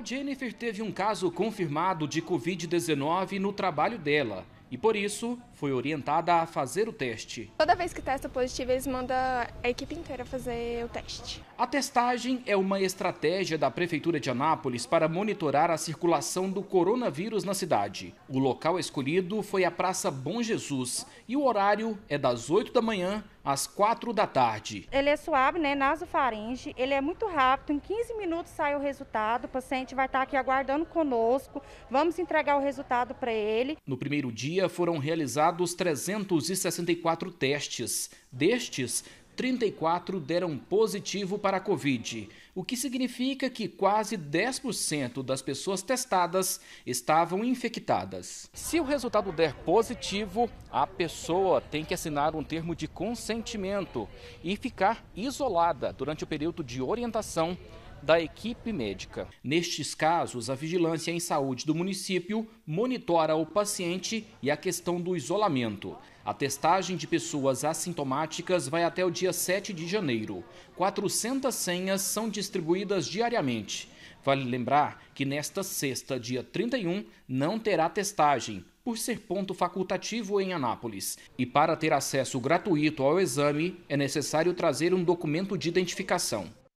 A Jennifer teve um caso confirmado de Covid-19 no trabalho dela e, por isso, foi orientada a fazer o teste. Toda vez que testa positivo, eles mandam a equipe inteira fazer o teste. A testagem é uma estratégia da Prefeitura de Anápolis para monitorar a circulação do coronavírus na cidade. O local escolhido foi a Praça Bom Jesus e o horário é das 8 da manhã às 4 da tarde. Ele é suave, né? Nasofaringe. Ele é muito rápido. Em 15 minutos sai o resultado. O paciente vai estar aqui aguardando conosco. Vamos entregar o resultado para ele. No primeiro dia foram realizados 364 testes. Destes, 34 deram positivo para a Covid, o que significa que quase 10% das pessoas testadas estavam infectadas. Se o resultado der positivo, a pessoa tem que assinar um termo de consentimento e ficar isolada durante o período de orientação da equipe médica. Nestes casos, a vigilância em saúde do município monitora o paciente e a questão do isolamento. A testagem de pessoas assintomáticas vai até o dia 7 de janeiro. 400 senhas são distribuídas diariamente. Vale lembrar que nesta sexta, dia 31, não terá testagem, por ser ponto facultativo em Anápolis. E para ter acesso gratuito ao exame, é necessário trazer um documento de identificação.